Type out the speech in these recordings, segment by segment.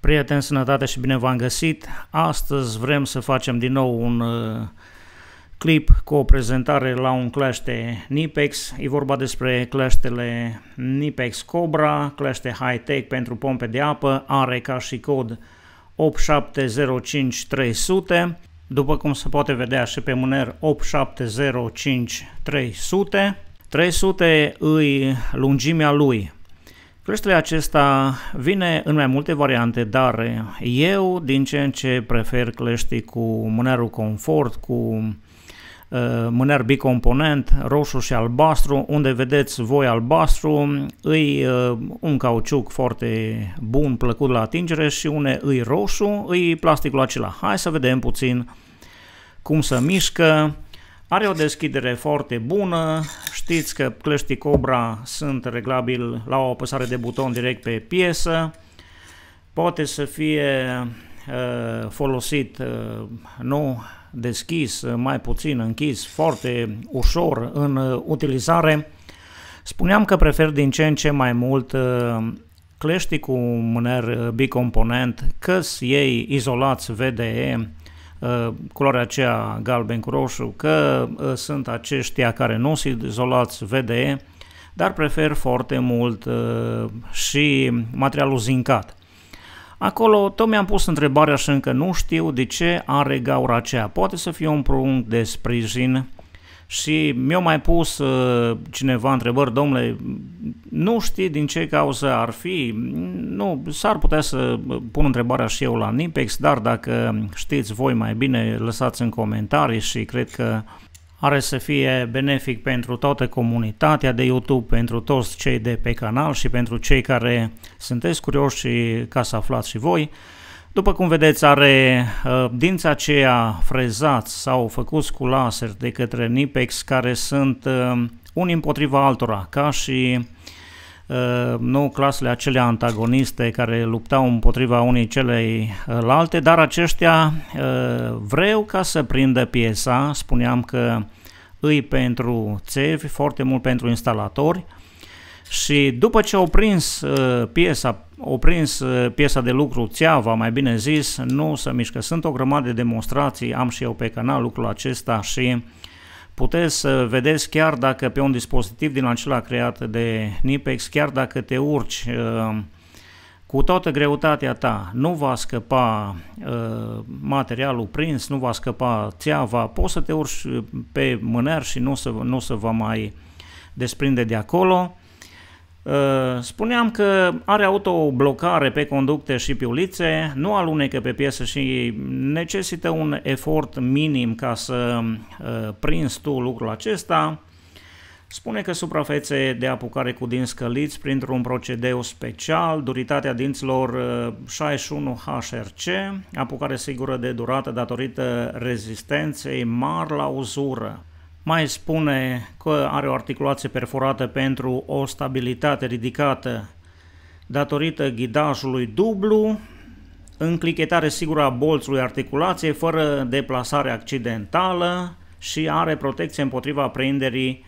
Prieteni, sănătate și bine v-am găsit! Astăzi vrem să facem din nou un uh, clip cu o prezentare la un clește Nipex. E vorba despre clashtele Nipex Cobra, clește high-tech pentru pompe de apă, are ca și cod 8705300. După cum se poate vedea și pe mâner 8705 300. 300 îi lungimea lui, Creștele acesta vine în mai multe variante, dar eu din ce în ce prefer cleștii cu mânerul confort, cu uh, mâner bicomponent, roșu și albastru, unde vedeți voi albastru, îi uh, un cauciuc foarte bun, plăcut la atingere și une îi roșu, îi plasticul acela. Hai să vedem puțin cum să mișcă are o deschidere foarte bună, știți că clăștii Cobra sunt reglabil la o apăsare de buton direct pe piesă, poate să fie uh, folosit uh, nu deschis, mai puțin închis, foarte ușor în uh, utilizare. Spuneam că prefer din ce în ce mai mult uh, cleștii cu mâner uh, bicomponent, căs ei izolați VDE, Uh, culoarea aceea galben cu roșu, că uh, sunt aceștia care nu sunt izolați VDE, dar prefer foarte mult uh, și materialul zincat. Acolo tot mi-am pus întrebarea și încă nu știu de ce are gaura aceea. Poate să fie un prunc de sprijin și mi-a mai pus uh, cineva întrebări, domnule, nu știi din ce cauză ar fi, nu, s-ar putea să uh, pun întrebarea și eu la Nipex, dar dacă știți voi mai bine, lăsați în comentarii și cred că are să fie benefic pentru toată comunitatea de YouTube, pentru toți cei de pe canal și pentru cei care sunteți curioși ca să aflați și voi. După cum vedeți, are uh, dința aceea frezați sau făcuți cu laser de către Nipex care sunt uh, unii împotriva altora, ca și uh, nu clasele acelea antagoniste care luptau împotriva unii celelalte, dar aceștia vreau ca să prindă piesa, spuneam că îi pentru țevi, foarte mult pentru instalatori și după ce au prins piesa oprins uh, piesa de lucru, țeava, mai bine zis, nu se mișcă. Sunt o grămadă de demonstrații, am și eu pe canal lucrul acesta și puteți să vedeți chiar dacă pe un dispozitiv din acela creat de Nipex, chiar dacă te urci uh, cu toată greutatea ta, nu va scăpa uh, materialul prins, nu va scăpa țeava, poți să te urci pe mâner și nu se, nu se va mai desprinde de acolo. Uh, spuneam că are autoblocare pe conducte și piulițe, nu alunecă pe piesă și necesită un efort minim ca să uh, prinzi tu lucrul acesta. Spune că suprafețe de apucare cu dinți căliți printr-un procedeu special, duritatea dinților 61 uh, HRC, apucare sigură de durată datorită rezistenței mari la uzură. Mai spune că are o articulație perforată pentru o stabilitate ridicată datorită ghidajului dublu, înclichetare sigură a bolțului articulației fără deplasare accidentală și are protecție împotriva prinderii,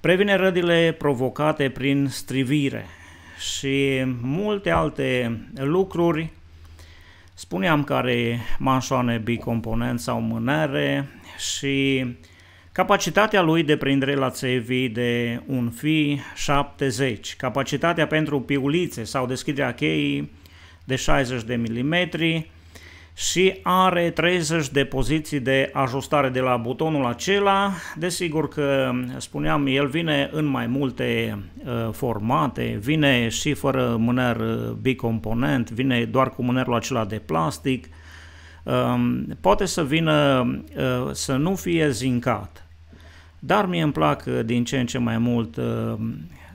previne rădile provocate prin strivire și multe alte lucruri Spuneam că are manșoane bicomponent sau mânere și Capacitatea lui de prindere la țevi de un fi 70, capacitatea pentru piulițe sau deschiderea cheii de 60 de mm și are 30 de poziții de ajustare de la butonul acela. Desigur că, spuneam, el vine în mai multe uh, formate, vine și fără mâner ă, bicomponent, vine doar cu mânerul acela de plastic, uh, poate să vină uh, să nu fie zincat, dar mie îmi plac uh, din ce în ce mai mult uh,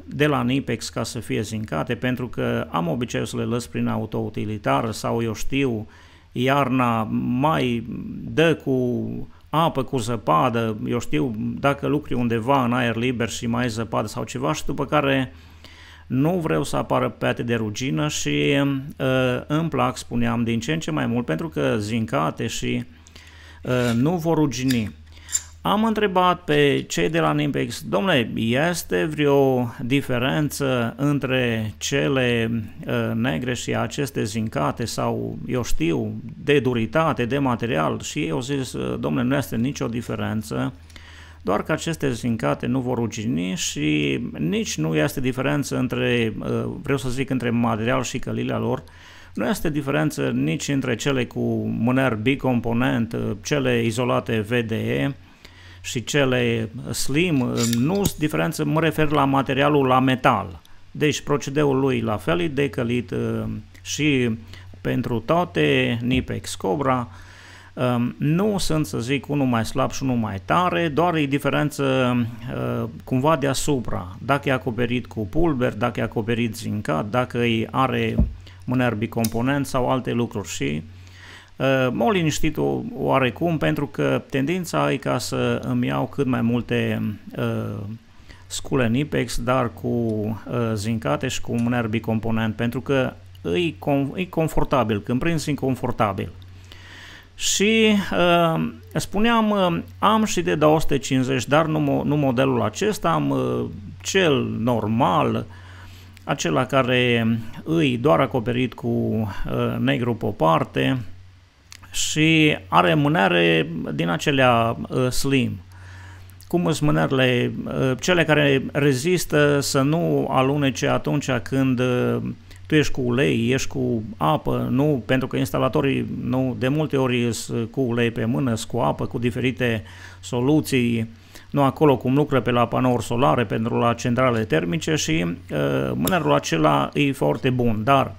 de la Nipex ca să fie zincate, pentru că am obiceiul să le lăs prin autoutilitară sau eu știu, iarna mai dă cu apă, cu zăpadă, eu știu, dacă lucri undeva în aer liber și mai zăpadă sau ceva și după care nu vreau să apară pete de rugină și uh, îmi plac, spuneam, din ce în ce mai mult pentru că zincate și uh, nu vor rugini. Am întrebat pe cei de la Nimpex, domnule, este vreo diferență între cele ă, negre și aceste zincate sau, eu știu, de duritate, de material? Și ei au zis, ă, domnule, nu este nicio diferență, doar că aceste zincate nu vor rugini și nici nu este diferență între, ă, vreau să zic, între material și călilea lor, nu este diferență nici între cele cu mâner bicomponent, cele izolate VDE, și cele uh, slim uh, nu sunt diferențe, mă refer la materialul, la metal. Deci procedeul lui la fel e decălit uh, și pentru toate Nipex Cobra, um, nu sunt, să zic, unul mai slab și unul mai tare, doar e diferență cumva deasupra. Dacă e acoperit cu pulber, dacă e acoperit zincat, dacă îi are mânerbi component sau alte lucruri și Uh, m-au liniștit oarecum pentru că tendința e ca să îmi iau cât mai multe uh, scule Nipex, dar cu uh, zincate și cu un nerv bicomponent, pentru că e, com- e confortabil, când prins e confortabil. Și uh, spuneam, uh, am și de 250, dar nu, nu modelul acesta, am uh, cel normal, acela care îi doar acoperit cu uh, negru pe o parte, și are mânere din acelea uh, slim. Cum sunt mânerile? Uh, cele care rezistă să nu alunece atunci când uh, tu ești cu ulei, ești cu apă, nu, pentru că instalatorii nu, de multe ori sunt cu ulei pe mână, cu apă, cu diferite soluții, nu acolo cum lucră pe la panouri solare, pentru la centrale termice și uh, mânerul acela e foarte bun, dar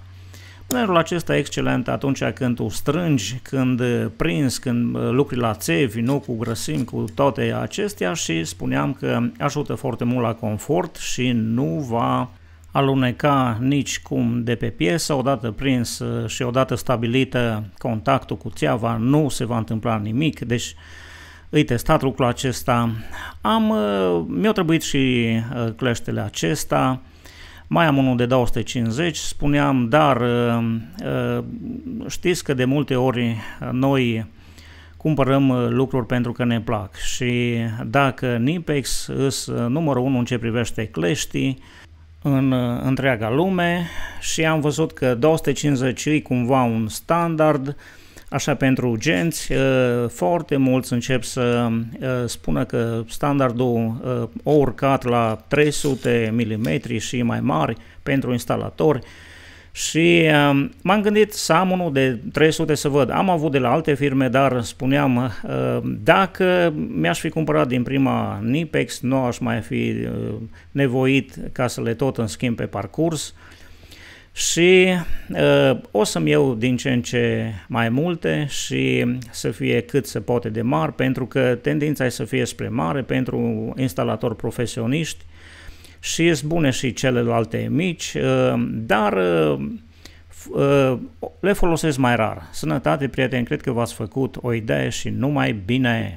Nervul acesta e excelent atunci când o strângi, când prinzi, când uh, lucri la țevi, nu cu grăsimi, cu toate acestea și spuneam că ajută foarte mult la confort și nu va aluneca nici cum de pe piesă, odată prins uh, și odată stabilită uh, contactul cu țeava, nu se va întâmpla nimic, deci îi testat lucrul acesta. Am, mi-au trebuit și cleștele acesta, mai am unul de 250. Da spuneam, dar uh, uh, știți că de multe ori noi cumpărăm uh, lucruri pentru că ne plac și dacă Nipex îs numărul 1 în ce privește cleștii, în întreaga lume și am văzut că 250 e cumva un standard Așa, pentru urgenți, uh, foarte mulți încep să uh, spună că standardul uh, a urcat la 300 mm și mai mari pentru instalatori și m-am gândit să am unul de 300 să văd. Am avut de la alte firme, dar spuneam, dacă mi-aș fi cumpărat din prima Nipex, nu aș mai fi nevoit ca să le tot în schimb pe parcurs și uh, o să-mi iau din ce în ce mai multe și să fie cât se poate de mari, pentru că tendința e să fie spre mare pentru instalatori profesioniști și sunt bune și celelalte mici, uh, dar uh, uh le folosesc mai rar. Sănătate, prieteni, cred că v-ați făcut o idee și numai bine!